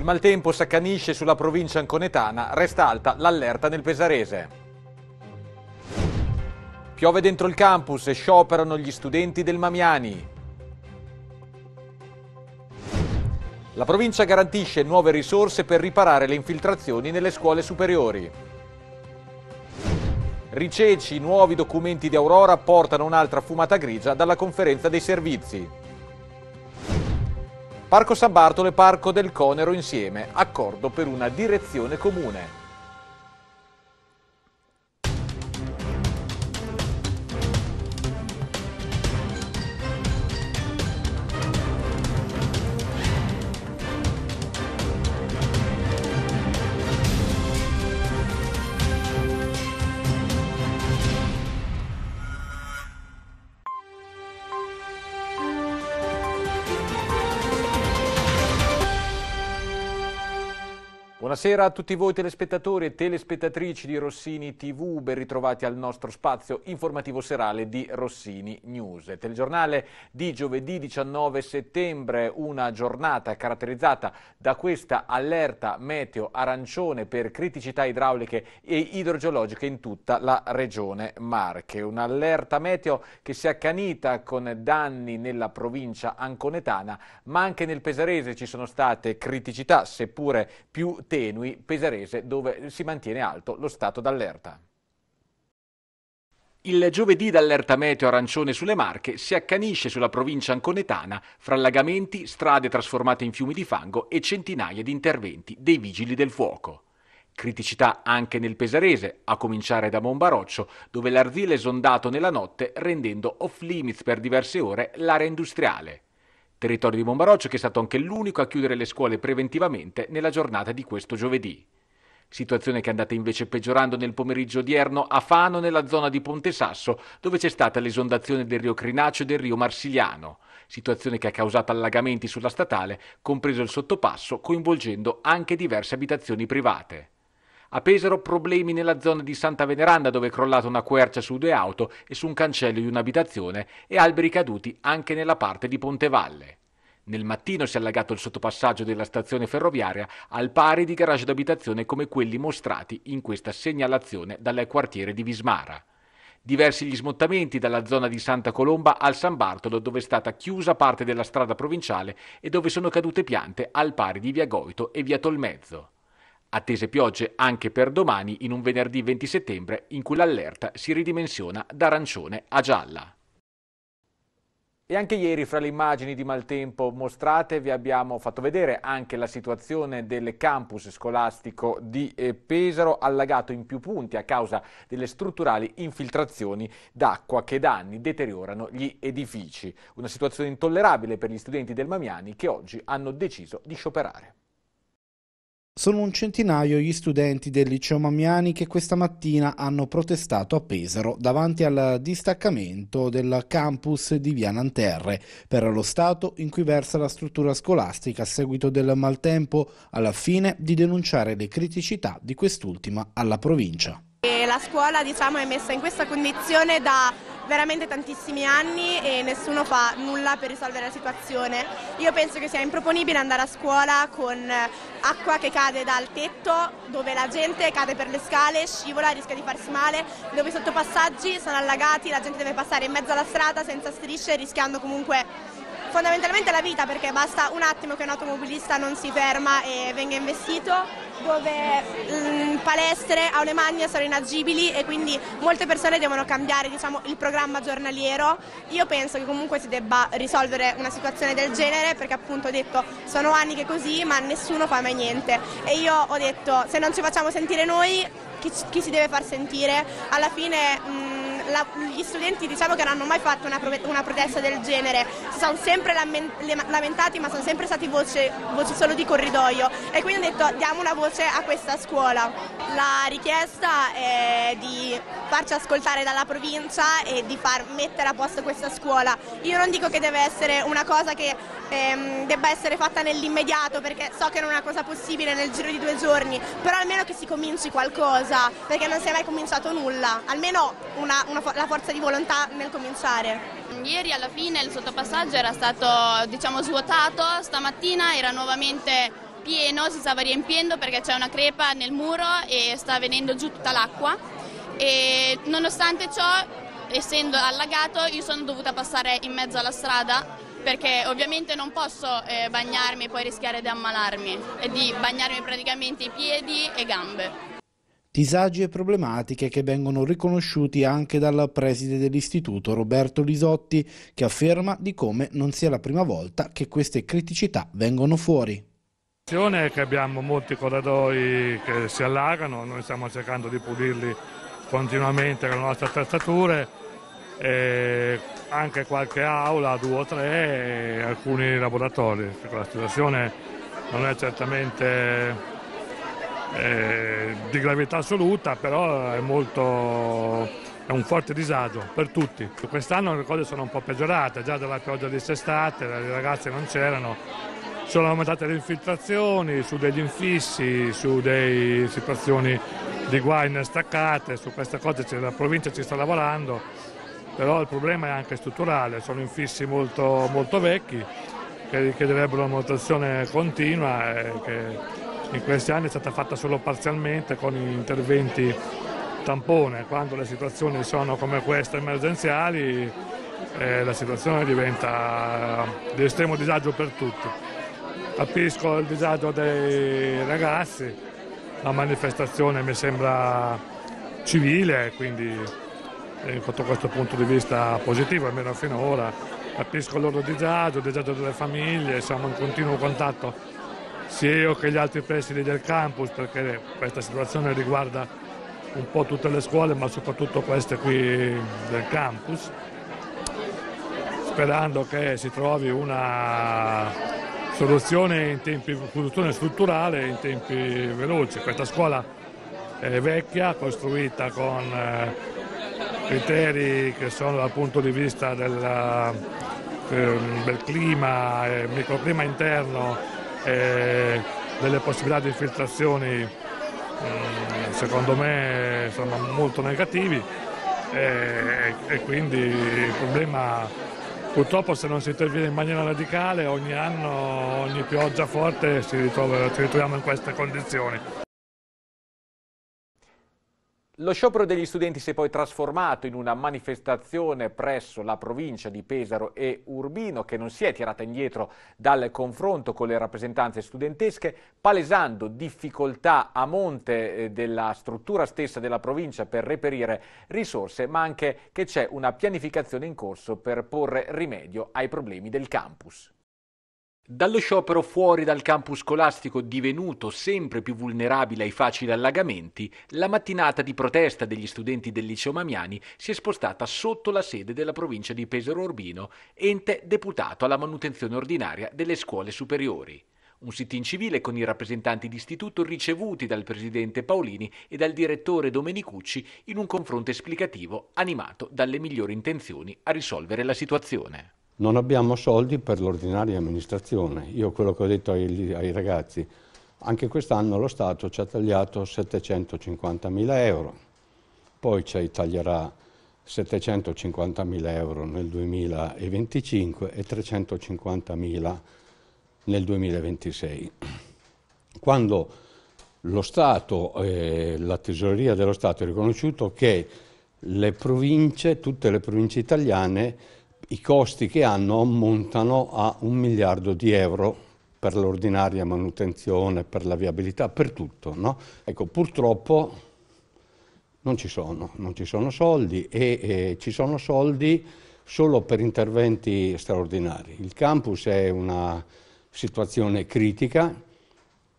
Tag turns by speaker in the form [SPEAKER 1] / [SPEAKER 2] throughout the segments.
[SPEAKER 1] Il maltempo s'accanisce sulla provincia anconetana, resta alta l'allerta nel Pesarese. Piove dentro il campus e scioperano gli studenti del Mamiani. La provincia garantisce nuove risorse per riparare le infiltrazioni nelle scuole superiori. Riceci, nuovi documenti di Aurora portano un'altra fumata grigia dalla conferenza dei servizi. Parco San Bartolo e Parco del Conero insieme, accordo per una direzione comune. Buonasera a tutti voi telespettatori e telespettatrici di Rossini TV, ben ritrovati al nostro spazio informativo serale di Rossini News. Telegiornale di giovedì 19 settembre, una giornata caratterizzata da questa allerta meteo arancione per criticità idrauliche e idrogeologiche in tutta la regione Marche. Un'allerta meteo che si è accanita con danni nella provincia anconetana, ma anche nel Pesarese ci sono state criticità, seppure più tecniche Tenui, Pesarese, dove si mantiene alto lo stato d'allerta. Il giovedì d'allerta meteo arancione sulle Marche si accanisce sulla provincia anconetana fra allagamenti, strade trasformate in fiumi di fango e centinaia di interventi dei vigili del fuoco. Criticità anche nel Pesarese, a cominciare da Monbaroccio, dove l'arzile è sondato nella notte rendendo off limits per diverse ore l'area industriale territorio di Bombaroccio che è stato anche l'unico a chiudere le scuole preventivamente nella giornata di questo giovedì. Situazione che è andata invece peggiorando nel pomeriggio odierno a Fano, nella zona di Ponte Sasso, dove c'è stata l'esondazione del rio Crinaccio e del rio Marsigliano. Situazione che ha causato allagamenti sulla statale, compreso il sottopasso, coinvolgendo anche diverse abitazioni private. A Pesaro problemi nella zona di Santa Veneranda dove è crollata una quercia su due auto e su un cancello di un'abitazione e alberi caduti anche nella parte di Pontevalle. Nel mattino si è allagato il sottopassaggio della stazione ferroviaria al pari di garage d'abitazione come quelli mostrati in questa segnalazione dal quartiere di Vismara. Diversi gli smottamenti dalla zona di Santa Colomba al San Bartolo dove è stata chiusa parte della strada provinciale e dove sono cadute piante al pari di via Goito e via Tolmezzo. Attese piogge anche per domani in un venerdì 20 settembre in cui l'allerta si ridimensiona da arancione a gialla. E anche ieri fra le immagini di maltempo mostrate vi abbiamo fatto vedere anche la situazione del campus scolastico di eh, Pesaro allagato in più punti a causa delle strutturali infiltrazioni d'acqua che da anni deteriorano gli edifici. Una situazione intollerabile per gli studenti del Mamiani che oggi hanno deciso di scioperare.
[SPEAKER 2] Sono un centinaio gli studenti del liceo Mamiani che questa mattina hanno protestato a Pesaro davanti al distaccamento del campus di Via Nanterre per lo stato in cui versa la struttura scolastica a seguito del maltempo alla fine di denunciare le criticità di quest'ultima alla provincia.
[SPEAKER 3] la scuola diciamo, è messa in questa condizione da veramente tantissimi anni e nessuno fa nulla per risolvere la situazione. Io penso che sia improponibile andare a scuola con acqua che cade dal tetto, dove la gente cade per le scale, scivola, rischia di farsi male, dove i sottopassaggi sono allagati, la gente deve passare in mezzo alla strada senza strisce, rischiando comunque fondamentalmente la vita perché basta un attimo che un automobilista non si ferma e venga investito dove mh, mm, palestre, aule magne sono inagibili e quindi molte persone devono cambiare diciamo, il programma giornaliero. Io penso che comunque si debba risolvere una situazione del genere perché appunto ho detto sono anni che così ma nessuno fa mai niente e io ho detto se non ci facciamo sentire noi chi, chi si deve far sentire? Alla fine... Mh, mm, la, gli studenti diciamo che non hanno mai fatto una, una protesta del genere, si sono sempre lamentati ma sono sempre stati voci solo di corridoio e quindi ho detto diamo una voce a questa scuola. La richiesta è di farci ascoltare dalla provincia e di far mettere a posto questa scuola. Io non dico che deve essere una cosa che ehm, debba essere fatta nell'immediato perché so che non è una cosa possibile nel giro di due giorni, però almeno che si cominci qualcosa perché non si è mai cominciato nulla, almeno una, una una, la forza di volontà nel cominciare. Ieri alla fine il sottopassaggio era stato diciamo, svuotato, stamattina era nuovamente pieno, si stava riempiendo perché c'è una crepa nel muro e sta venendo giù tutta l'acqua e nonostante ciò essendo allagato io sono dovuta passare in mezzo alla strada perché ovviamente non posso eh, bagnarmi e poi rischiare di ammalarmi e di bagnarmi praticamente i piedi e gambe.
[SPEAKER 2] Disagi e problematiche che vengono riconosciuti anche dal preside dell'istituto Roberto Lisotti, che afferma di come non sia la prima volta che queste criticità vengono fuori. La
[SPEAKER 4] situazione è che abbiamo molti corridoi che si allargano, noi stiamo cercando di pulirli continuamente con le nostre attrezzature, anche qualche aula, due o tre e alcuni laboratori. Ecco, la situazione non è certamente eh, di gravità assoluta, però è, molto, è un forte disagio per tutti. Quest'anno le cose sono un po' peggiorate, già dalla pioggia di sestate, le ragazze non c'erano, sono aumentate le infiltrazioni su degli infissi, su delle situazioni di guaine staccate, su queste cose la provincia ci sta lavorando, però il problema è anche strutturale, sono infissi molto, molto vecchi che richiederebbero una manutenzione continua e che in questi anni è stata fatta solo parzialmente con interventi tampone, quando le situazioni sono come queste emergenziali eh, la situazione diventa di estremo disagio per tutti. Capisco il disagio dei ragazzi, la manifestazione mi sembra civile, quindi eh, sotto questo punto di vista positivo, almeno finora. Capisco il loro disagio, il disagio delle famiglie, siamo in continuo contatto sia io che gli altri presidi del campus perché questa situazione riguarda un po' tutte le scuole ma soprattutto queste qui del campus sperando che si trovi una soluzione in tempi soluzione strutturale in tempi veloci questa scuola è vecchia costruita con eh, criteri che sono dal punto di vista della, ehm, del clima, e microclima interno e delle possibilità di infiltrazioni mm, secondo me sono molto negativi e, e quindi il problema purtroppo se non si interviene in maniera radicale ogni anno, ogni pioggia forte ci ritroviamo in queste condizioni.
[SPEAKER 1] Lo sciopero degli studenti si è poi trasformato in una manifestazione presso la provincia di Pesaro e Urbino che non si è tirata indietro dal confronto con le rappresentanze studentesche, palesando difficoltà a monte eh, della struttura stessa della provincia per reperire risorse, ma anche che c'è una pianificazione in corso per porre rimedio ai problemi del campus. Dallo sciopero fuori dal campus scolastico divenuto sempre più vulnerabile ai facili allagamenti, la mattinata di protesta degli studenti del liceo Mamiani si è spostata sotto la sede della provincia di Pesaro Urbino, ente deputato alla manutenzione ordinaria delle scuole superiori. Un sit-in civile con i rappresentanti d'istituto ricevuti dal presidente Paolini e dal direttore Domenicucci in un confronto esplicativo animato dalle migliori intenzioni a risolvere la situazione
[SPEAKER 5] non abbiamo soldi per l'ordinaria amministrazione. Io quello che ho detto ai, ai ragazzi, anche quest'anno lo Stato ci ha tagliato 750.000 euro, poi ci taglierà 750.000 euro nel 2025 e 350.000 nel 2026. Quando lo Stato, eh, la tesoreria dello Stato ha riconosciuto che le province, tutte le province italiane, i costi che hanno ammontano a un miliardo di euro per l'ordinaria manutenzione, per la viabilità, per tutto. No? Ecco, purtroppo non ci sono, non ci sono soldi e, e ci sono soldi solo per interventi straordinari. Il campus è una situazione critica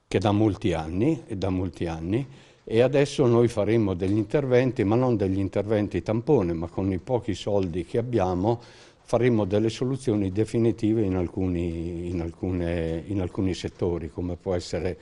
[SPEAKER 5] che da molti anni, e da molti anni e adesso noi faremo degli interventi, ma non degli interventi tampone, ma con i pochi soldi che abbiamo faremo delle soluzioni definitive in alcuni, in alcune, in alcuni settori, come può essere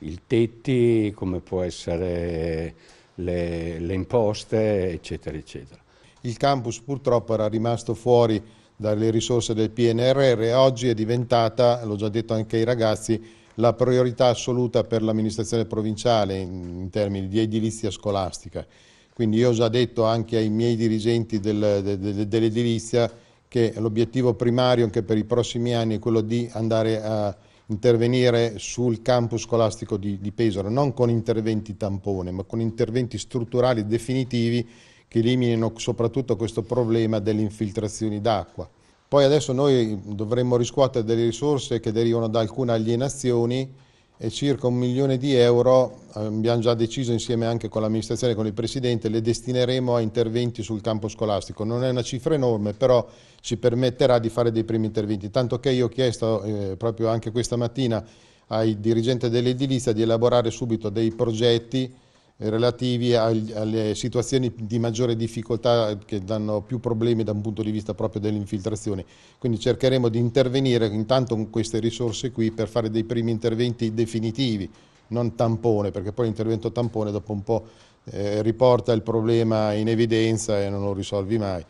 [SPEAKER 5] il tetti, come può
[SPEAKER 6] essere le, le imposte, eccetera, eccetera. Il campus purtroppo era rimasto fuori dalle risorse del PNRR e oggi è diventata, l'ho già detto anche ai ragazzi, la priorità assoluta per l'amministrazione provinciale in, termini di edilizia scolastica. Quindi io ho già detto anche ai miei dirigenti del, de, de, dell'edilizia che l'obiettivo primario anche per i prossimi anni è quello di andare a intervenire sul campus scolastico di, di Pesaro, non con interventi tampone, ma con interventi strutturali definitivi che eliminino soprattutto questo problema delle infiltrazioni d'acqua. Poi adesso noi dovremmo riscuotere delle risorse che derivano da alcune alienazioni e circa un milione di euro eh, abbiamo già deciso insieme anche con l'amministrazione e con il Presidente le destineremo a interventi sul campo scolastico. Non è una cifra enorme però ci permetterà di fare dei primi interventi, tanto che io ho chiesto eh, proprio anche questa mattina ai dirigenti dell'edilizia di elaborare subito dei progetti relativi agli, alle situazioni di maggiore difficoltà che danno più problemi da un punto di vista proprio delle infiltrazioni. Quindi cercheremo di intervenire intanto con queste risorse qui per fare dei primi interventi definitivi, non tampone, perché poi l'intervento tampone dopo un po' eh, riporta il problema in evidenza e non lo risolvi mai.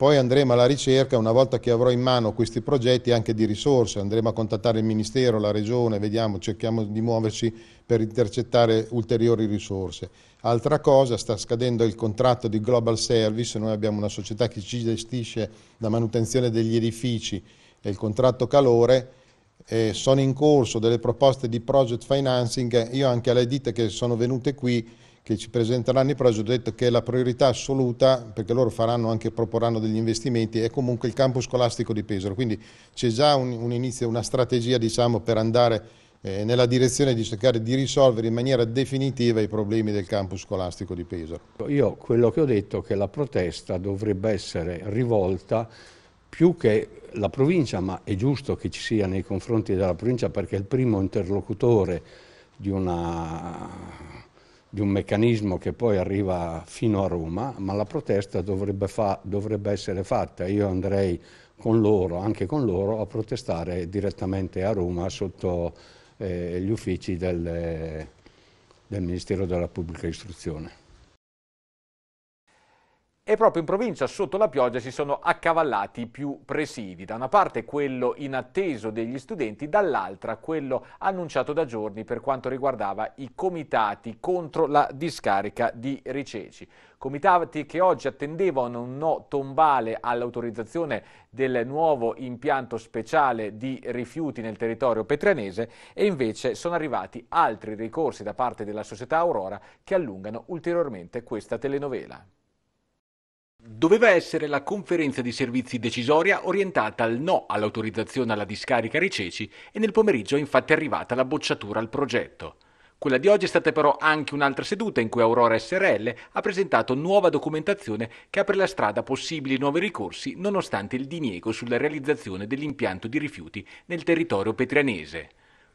[SPEAKER 6] Poi andremo alla ricerca, una volta che avrò in mano questi progetti, anche di risorse, andremo a contattare il Ministero, la Regione, vediamo, cerchiamo di muoverci per intercettare ulteriori risorse. Altra cosa, sta scadendo il contratto di Global Service, noi abbiamo una società che ci gestisce la manutenzione degli edifici e il contratto calore, eh, sono in corso delle proposte di project financing, io anche alle ditte che sono venute qui che ci presenteranno i progetti, ho detto che la priorità assoluta, perché loro faranno anche, proporranno degli investimenti, è comunque il campo scolastico di Pesaro. Quindi c'è già un, un, inizio, una strategia diciamo, per andare eh, nella direzione di cercare di risolvere in maniera definitiva i problemi del campo scolastico di Pesaro. Io quello che ho detto è che la protesta
[SPEAKER 5] dovrebbe essere rivolta più che la provincia, ma è giusto che ci sia nei confronti della provincia perché è il primo interlocutore di una di un meccanismo che poi arriva fino a Roma, ma la protesta dovrebbe, fa, dovrebbe, essere fatta. Io andrei con loro, anche con loro, a protestare direttamente a Roma sotto eh, gli uffici del, del Ministero della Pubblica Istruzione
[SPEAKER 1] e proprio in provincia sotto la pioggia si sono accavallati più presidi, da una parte quello inatteso degli studenti, dall'altra quello annunciato da giorni per quanto riguardava i comitati contro la discarica di Riceci. Comitati che oggi attendevano un no tombale all'autorizzazione del nuovo impianto speciale di rifiuti nel territorio petrianese e invece sono arrivati altri ricorsi da parte della società Aurora che allungano ulteriormente questa telenovela. Doveva essere la conferenza di servizi decisoria orientata al no all'autorizzazione alla discarica Riceci e nel pomeriggio è infatti arrivata la bocciatura al progetto. Quella di oggi è stata però anche un'altra seduta in cui Aurora SRL ha presentato nuova documentazione che apre la strada a possibili nuovi ricorsi nonostante il diniego sulla realizzazione dell'impianto di rifiuti nel territorio petrianese.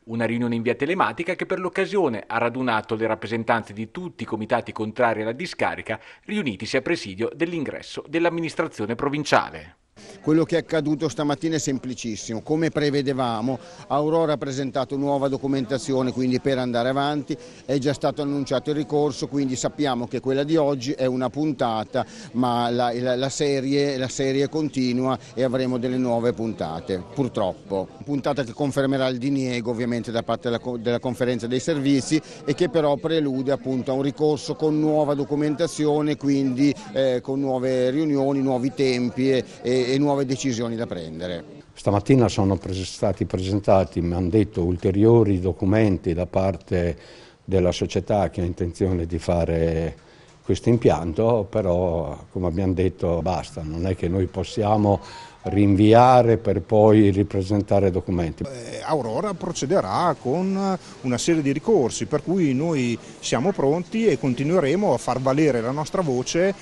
[SPEAKER 1] Una riunione in via telematica che per l'occasione ha radunato le rappresentanze di tutti i comitati contrari alla discarica riunitisi a presidio dell'ingresso dell'amministrazione provinciale.
[SPEAKER 6] Quello che è accaduto stamattina è semplicissimo, come prevedevamo Aurora ha presentato nuova documentazione quindi per andare avanti, è già stato annunciato il ricorso quindi sappiamo che quella di oggi è una puntata ma la, la, la, serie, la serie, continua e avremo delle nuove puntate purtroppo. Puntata che confermerà il diniego ovviamente da parte della, della conferenza dei servizi e che però prelude appunto a un ricorso con nuova documentazione quindi eh, con nuove riunioni, nuovi tempi e, e e, nuove decisioni da prendere.
[SPEAKER 5] Stamattina sono stati presentati, mi hanno detto, ulteriori documenti da parte della società che ha intenzione di fare questo impianto, però come abbiamo detto basta, non è che noi possiamo rinviare per poi ripresentare documenti. Eh,
[SPEAKER 6] Aurora procederà con una serie di ricorsi per cui noi siamo pronti e continueremo a far valere la nostra voce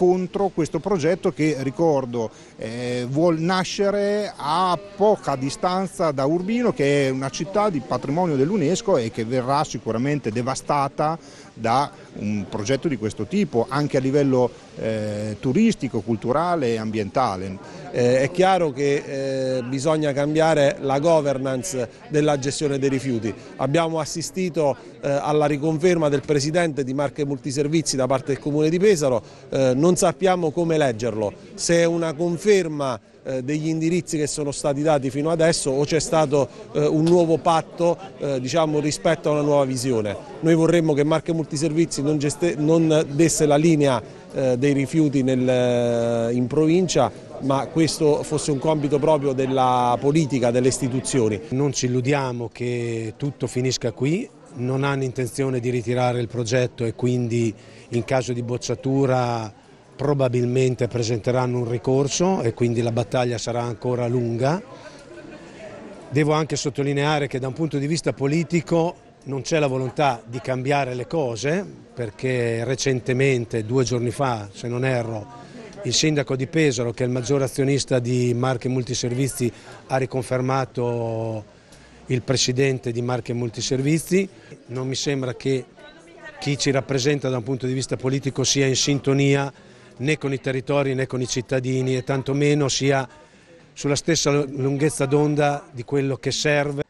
[SPEAKER 6] contro questo progetto che, ricordo, eh, vuol nascere a poca distanza da Urbino, che è una città di patrimonio dell'UNESCO e che verrà sicuramente devastata da un progetto di questo tipo, anche a livello eh, turistico, culturale e ambientale. Eh, è chiaro che eh, bisogna cambiare la governance della gestione dei rifiuti. Abbiamo assistito eh, alla riconferma del presidente di Marche Multiservizi da parte del Comune di Pesaro, eh, non sappiamo come leggerlo, se è una conferma eh, degli indirizzi che sono stati dati fino adesso o c'è stato eh, un nuovo patto eh, diciamo, rispetto a una nuova visione. Noi vorremmo che Marche Multiservizi non, non desse la linea eh, dei rifiuti nel, eh, in provincia ma questo fosse un compito proprio della politica, delle istituzioni.
[SPEAKER 4] Non ci illudiamo che tutto finisca qui, non hanno intenzione di ritirare il progetto e quindi in caso di bocciatura probabilmente presenteranno un ricorso e quindi la battaglia sarà ancora lunga. Devo anche sottolineare che da un punto di vista politico non c'è la volontà di cambiare le cose, perché recentemente, due giorni fa, se non erro, il sindaco di Pesaro, che è il maggior azionista di Marche Multiservizi, ha riconfermato il presidente di Marche Multiservizi. Non mi sembra che chi ci rappresenta da un punto di vista politico sia in sintonia né con i territori né con i cittadini e tantomeno sia sulla stessa lunghezza d'onda di quello che serve.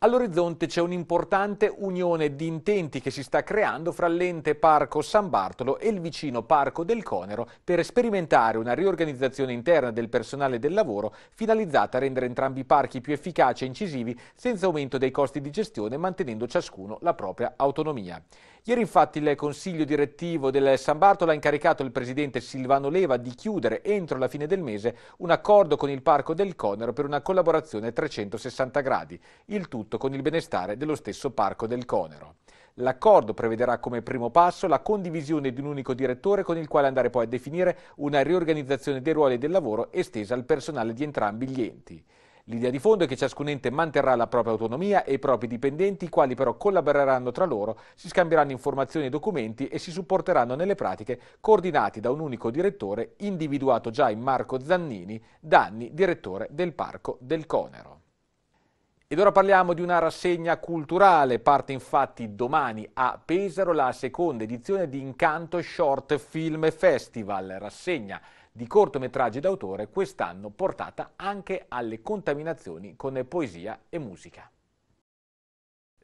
[SPEAKER 1] All'orizzonte c'è un'importante unione di intenti che si sta creando fra l'ente Parco San Bartolo e il vicino Parco del Conero per sperimentare una riorganizzazione interna del personale del lavoro finalizzata a rendere entrambi i parchi più efficaci e incisivi senza aumento dei costi di gestione mantenendo ciascuno la propria autonomia. Ieri infatti il Consiglio direttivo del San Bartolo ha incaricato il presidente Silvano Leva di chiudere entro la fine del mese un accordo con il Parco del Conero per una collaborazione a 360 gradi, il tutto con il benestare dello stesso Parco del Conero. L'accordo prevederà come primo passo la condivisione di un unico direttore con il quale andare poi a definire una riorganizzazione dei ruoli del lavoro estesa al personale di entrambi gli enti. L'idea di fondo è che ciascun ente manterrà la propria autonomia e i propri dipendenti, i quali però collaboreranno tra loro, si scambieranno informazioni e documenti e si supporteranno nelle pratiche coordinati da un unico direttore individuato già in Marco Zannini, da anni direttore del Parco del Conero. Ed ora parliamo di una rassegna culturale, parte infatti domani a Pesaro la seconda edizione di Incanto Short Film Festival, rassegna di cortometraggi d'autore, quest'anno portata anche alle contaminazioni con poesia e musica.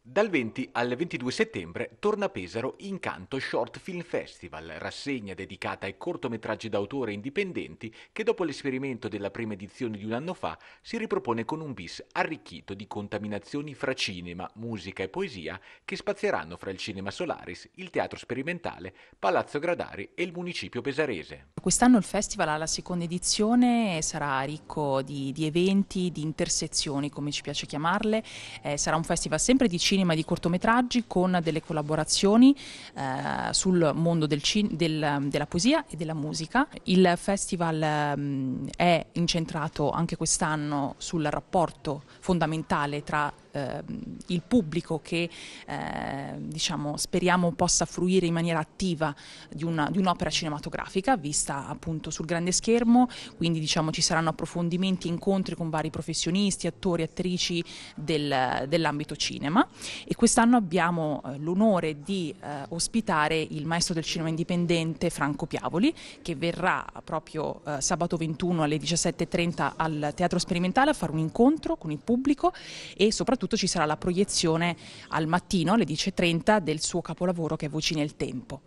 [SPEAKER 1] Dal 20 al 22 settembre torna a Pesaro Incanto Short Film Festival, rassegna dedicata ai cortometraggi d'autore indipendenti che dopo l'esperimento della prima edizione di un anno fa si ripropone con un bis arricchito di contaminazioni fra cinema, musica e poesia che spazieranno fra il Cinema Solaris, il Teatro Sperimentale, Palazzo Gradari e il Municipio Pesarese.
[SPEAKER 7] Quest'anno il festival alla seconda edizione sarà ricco di, di eventi, di intersezioni come ci piace chiamarle, eh, sarà un festival sempre di cinema cinema e di cortometraggi con delle collaborazioni eh, sul mondo del del, della poesia e della musica. Il festival mh, mm, è incentrato anche quest'anno sul rapporto fondamentale tra Ehm, il pubblico che ehm, diciamo, speriamo possa fruire in maniera attiva di, una, di un'opera cinematografica vista appunto sul grande schermo, quindi diciamo, ci saranno approfondimenti, incontri con vari professionisti, attori, attrici del, dell'ambito cinema e quest'anno abbiamo eh, l'onore di eh, ospitare il maestro del cinema indipendente Franco Piavoli che verrà proprio eh, sabato 21 alle 17.30 al Teatro Sperimentale a fare un incontro con il pubblico e soprattutto soprattutto ci sarà la proiezione al mattino alle 10.30 del suo capolavoro che è Voci nel Tempo.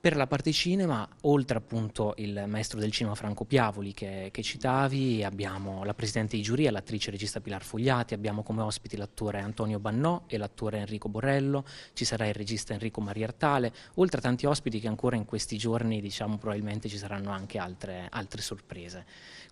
[SPEAKER 7] Per la parte cinema, oltre appunto il maestro del cinema Franco Piavoli che, che citavi, abbiamo la presidente di giuria, l'attrice e regista Pilar Fogliati, abbiamo come ospiti l'attore Antonio Bannò e l'attore Enrico Borrello, ci sarà il regista Enrico Mariartale, oltre a tanti ospiti che ancora in questi giorni diciamo probabilmente ci saranno anche altre, altre sorprese.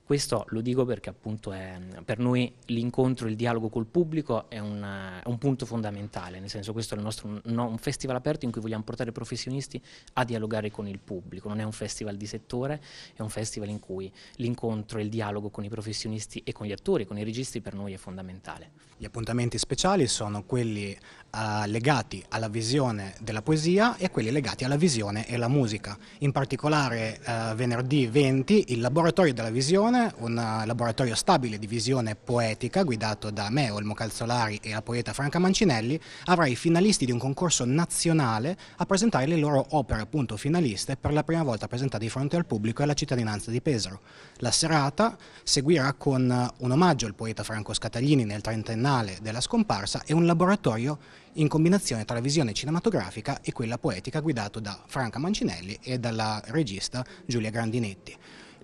[SPEAKER 7] Questo lo dico perché appunto è, per noi l'incontro, il dialogo col pubblico è un, è un punto fondamentale, nel senso questo è nostro, no, un festival aperto in cui vogliamo portare i professionisti a dialogare con il pubblico, non è un festival di settore, è un festival in cui l'incontro e il dialogo con i professionisti e con gli attori, con i registi per noi è fondamentale. Gli
[SPEAKER 2] appuntamenti speciali sono quelli eh, legati alla visione della poesia e quelli legati alla visione e alla musica. In particolare eh, venerdì 20 il laboratorio della visione, un eh, laboratorio stabile di visione poetica guidato da me, Olmo Calzolari e la poeta Franca Mancinelli, avrà i finalisti di un concorso nazionale a presentare le loro opere appunto finaliste per la prima volta presentate di fronte al pubblico e alla cittadinanza di Pesaro. La serata seguirà con eh, un omaggio al poeta Franco Scataglini nel trentennale della scomparsa e un laboratorio in combinazione tra la visione cinematografica e quella poetica guidato da Franca Mancinelli e dalla regista Giulia Grandinetti.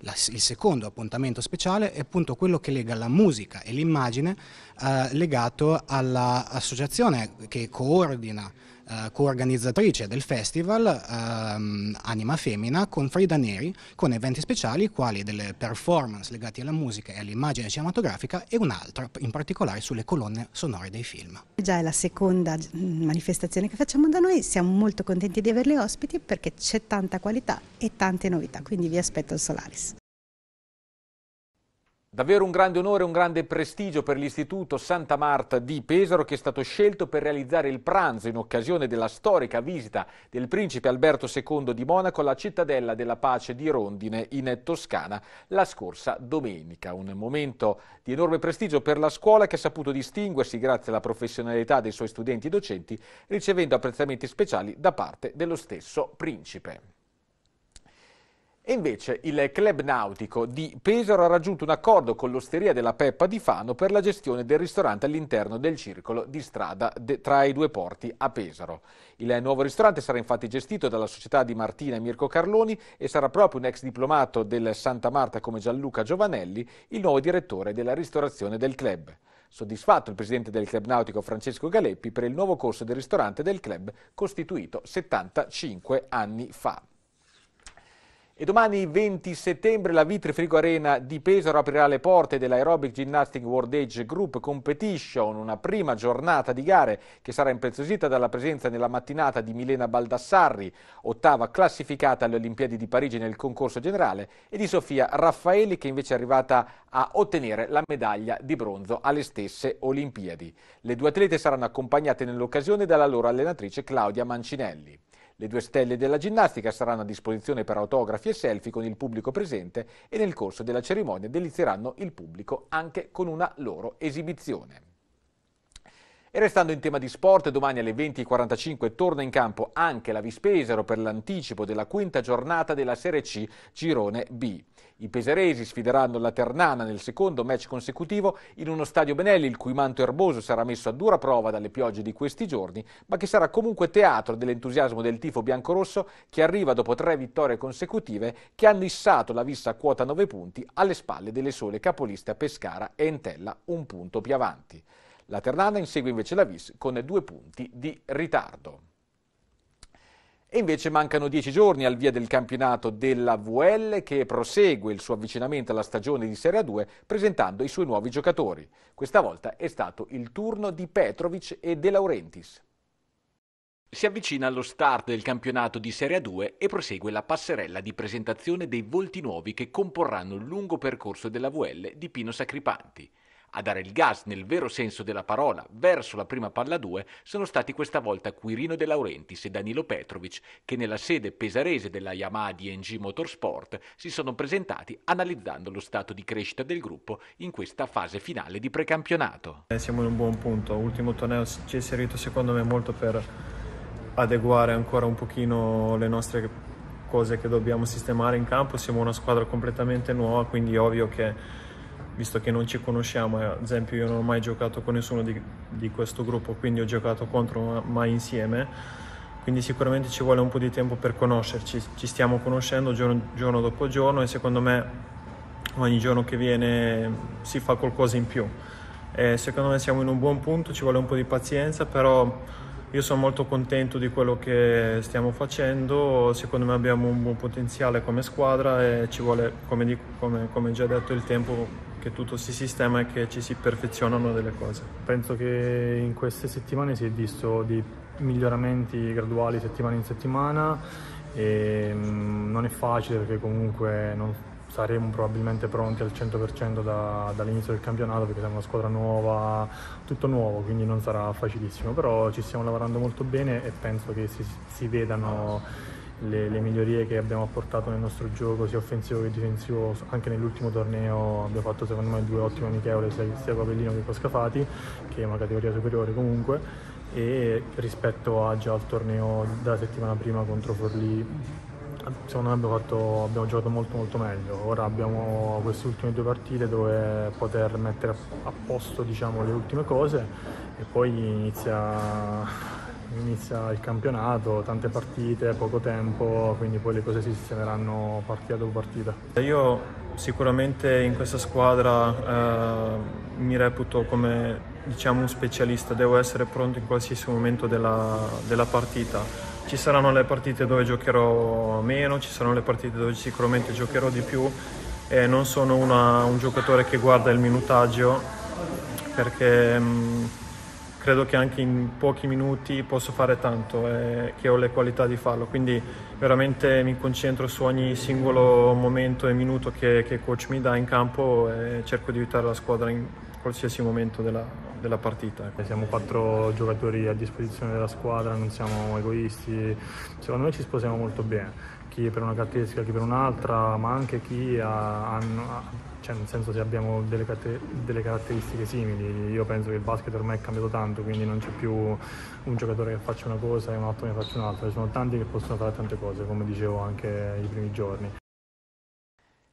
[SPEAKER 2] il secondo appuntamento speciale è appunto quello che lega la musica e l'immagine eh, legato all'associazione che coordina eh, coorganizzatrice del festival ehm, Anima Femina con Frida Neri, con eventi speciali quali delle performance legate alla musica e all'immagine cinematografica e un'altra in particolare sulle colonne sonore dei film.
[SPEAKER 3] Già è la seconda mm, manifestazione che facciamo da noi, siamo molto contenti di averle ospiti perché c'è tanta qualità e tante novità, quindi vi aspetto al Solaris.
[SPEAKER 1] Davvero un grande onore e un grande prestigio per l'Istituto Santa Marta di Pesaro che è stato scelto per realizzare il pranzo in occasione della storica visita del principe Alberto II di Monaco alla cittadella della pace di Rondine in Toscana la scorsa domenica. Un momento di enorme prestigio per la scuola che ha saputo distinguersi grazie alla professionalità dei suoi studenti e docenti ricevendo apprezzamenti speciali da parte dello stesso principe. E invece il club nautico di Pesaro ha raggiunto un accordo con l'osteria della Peppa di Fano per la gestione del ristorante all'interno del circolo di strada tra i due porti a Pesaro. Il nuovo ristorante sarà infatti gestito dalla società di Martina e Mirko Carloni e sarà proprio un ex diplomato del Santa Marta come Gianluca Giovanelli il nuovo direttore della ristorazione del club. Soddisfatto il presidente del club nautico Francesco Galeppi per il nuovo corso del ristorante del club costituito 75 anni fa. E domani 20 settembre la Vitri Frigo Arena di Pesaro aprirà le porte dell'Aerobic Gymnastic World Age Group Competition, una prima giornata di gare che sarà impreziosita dalla presenza nella mattinata di Milena Baldassarri, ottava classificata alle Olimpiadi di Parigi nel concorso generale, e di Sofia Raffaeli che invece è arrivata a ottenere la medaglia di bronzo alle stesse Olimpiadi. Le due atlete saranno accompagnate nell'occasione dalla loro allenatrice Claudia Mancinelli. Le due stelle della ginnastica saranno a disposizione per autografi e selfie con il pubblico presente e nel corso della cerimonia delizieranno il pubblico anche con una loro esibizione. E restando in tema di sport, domani alle 20.45 torna in campo anche la Vispesero per l'anticipo della quinta giornata della Serie C Girone B. I peseresi sfideranno la Ternana nel secondo match consecutivo in uno stadio Benelli, il cui manto erboso sarà messo a dura prova dalle piogge di questi giorni, ma che sarà comunque teatro dell'entusiasmo del tifo biancorosso che arriva dopo tre vittorie consecutive che hanno issato la vista a quota 9 punti alle spalle delle sole capoliste a Pescara e Entella un punto più avanti. La Ternana insegue invece la Vis con due punti di ritardo. E invece mancano dieci giorni al via del campionato della VL che prosegue il suo avvicinamento alla stagione di Serie A2 presentando i suoi nuovi giocatori. Questa volta è stato il turno di Petrovic e De Laurentiis. Si avvicina allo start del campionato di Serie A2 e prosegue la passerella di presentazione dei volti nuovi che comporranno il lungo percorso della VL di Pino Sacripanti. A dare il gas nel vero senso della parola verso la prima palla 2 sono stati questa volta Quirino De Laurentiis e Danilo Petrovic che nella sede pesarese della Yamaha DNG Motorsport si sono presentati analizzando lo stato di crescita del gruppo in questa fase finale di precampionato.
[SPEAKER 8] Eh, siamo in un buon punto, l'ultimo torneo ci è servito secondo me molto per adeguare ancora un pochino le nostre cose che dobbiamo sistemare in campo, siamo una squadra completamente nuova quindi ovvio che visto che non ci conosciamo, eh, ad esempio io non ho mai giocato con nessuno di, di questo gruppo, quindi ho giocato contro mai insieme, quindi sicuramente ci vuole un po' di tempo per conoscerci, ci stiamo conoscendo giorno, giorno dopo giorno e secondo me ogni giorno che viene si fa qualcosa in più. E secondo me siamo in un buon punto, ci vuole un po' di pazienza, però io sono molto contento di quello che stiamo facendo, secondo me abbiamo un buon potenziale come squadra e ci vuole, come, come, come già detto, il tempo che tutto si sistema e che ci si perfezionano delle cose.
[SPEAKER 9] Penso che in queste settimane si è visto dei miglioramenti graduali settimana in settimana e mm, non è facile perché comunque non saremo probabilmente pronti al 100% da, dall'inizio del campionato perché siamo una squadra nuova, tutto nuovo, quindi non sarà facilissimo, però ci stiamo lavorando molto bene e penso che si, si vedano le, le, migliorie che abbiamo apportato nel nostro gioco, sia offensivo che difensivo, anche nell'ultimo torneo abbiamo fatto secondo me due ottime amichevole, sia, Pavellino che Coscafati, che è una categoria superiore comunque, e rispetto a già al torneo della settimana prima contro Forlì, secondo me abbiamo, fatto, abbiamo giocato molto molto meglio. Ora abbiamo queste ultime due partite dove poter mettere a posto diciamo, le ultime cose e poi inizia inizia il campionato, tante partite, poco tempo, quindi poi le cose si sistemiranno partita dopo partita.
[SPEAKER 8] Io sicuramente in questa squadra eh, mi reputo come diciamo, un specialista, devo essere pronto in qualsiasi momento della, della partita. Ci saranno le partite dove giocherò meno, ci saranno le partite dove sicuramente giocherò di più e non sono una, un giocatore che guarda il minutaggio perché... Mh, mm, credo che anche in pochi minuti posso fare tanto e eh, che ho le qualità di farlo, quindi veramente mi concentro su ogni singolo momento e minuto che, il coach mi dà in campo e cerco di aiutare la squadra in qualsiasi momento della, della partita. Ecco.
[SPEAKER 9] Siamo quattro giocatori a disposizione della squadra, non siamo egoisti, secondo me ci sposiamo molto bene, chi per una caratteristica, chi per un'altra, ma anche chi ha, ha cioè nel senso se abbiamo delle, delle, caratteristiche simili, io penso che il basket ormai è cambiato tanto, quindi non c'è più un giocatore che faccia una cosa e un altro che faccia un'altra, ci sono tanti che possono fare tante cose, come dicevo anche i primi giorni.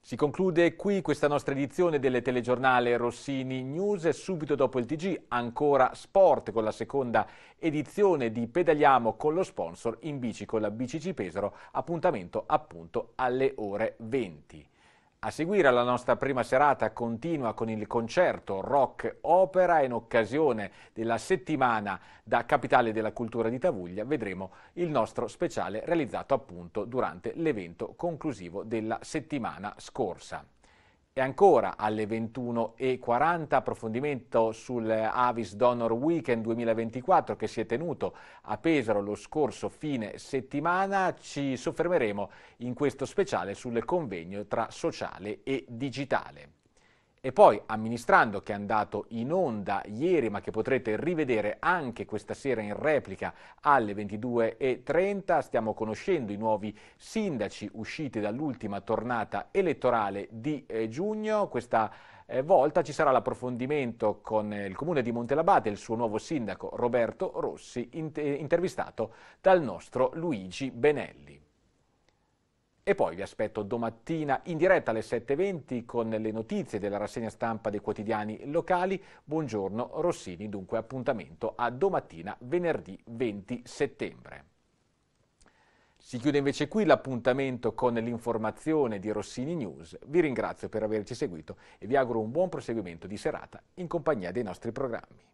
[SPEAKER 1] Si conclude qui questa nostra edizione del telegiornale Rossini News, subito dopo il TG ancora Sport con la seconda edizione di Pedaliamo con lo sponsor in bici con la BCC Pesaro, appuntamento appunto alle ore 20. A seguire la nostra prima serata continua con il concerto Rock Opera in occasione della settimana da Capitale della Cultura di Tavuglia vedremo il nostro speciale realizzato appunto durante l'evento conclusivo della settimana scorsa. E ancora alle 21.40 approfondimento sul Avis Donor Weekend 2024 che si è tenuto a Pesaro lo scorso fine settimana. Ci soffermeremo in questo speciale sul convegno tra sociale e digitale. E poi amministrando che è andato in onda ieri ma che potrete rivedere anche questa sera in replica alle 22.30 stiamo conoscendo i nuovi sindaci usciti dall'ultima tornata elettorale di eh, giugno. Questa eh, volta ci sarà l'approfondimento con eh, il comune di Montelabate e il suo nuovo sindaco Roberto Rossi inter eh, intervistato dal nostro Luigi Benelli. E poi vi aspetto domattina in diretta alle 7.20 con le notizie della rassegna stampa dei quotidiani locali. Buongiorno Rossini, dunque appuntamento a domattina venerdì 20 settembre. Si chiude invece qui l'appuntamento con l'informazione di Rossini News. Vi ringrazio per averci seguito e vi auguro un buon proseguimento di serata in compagnia dei nostri programmi.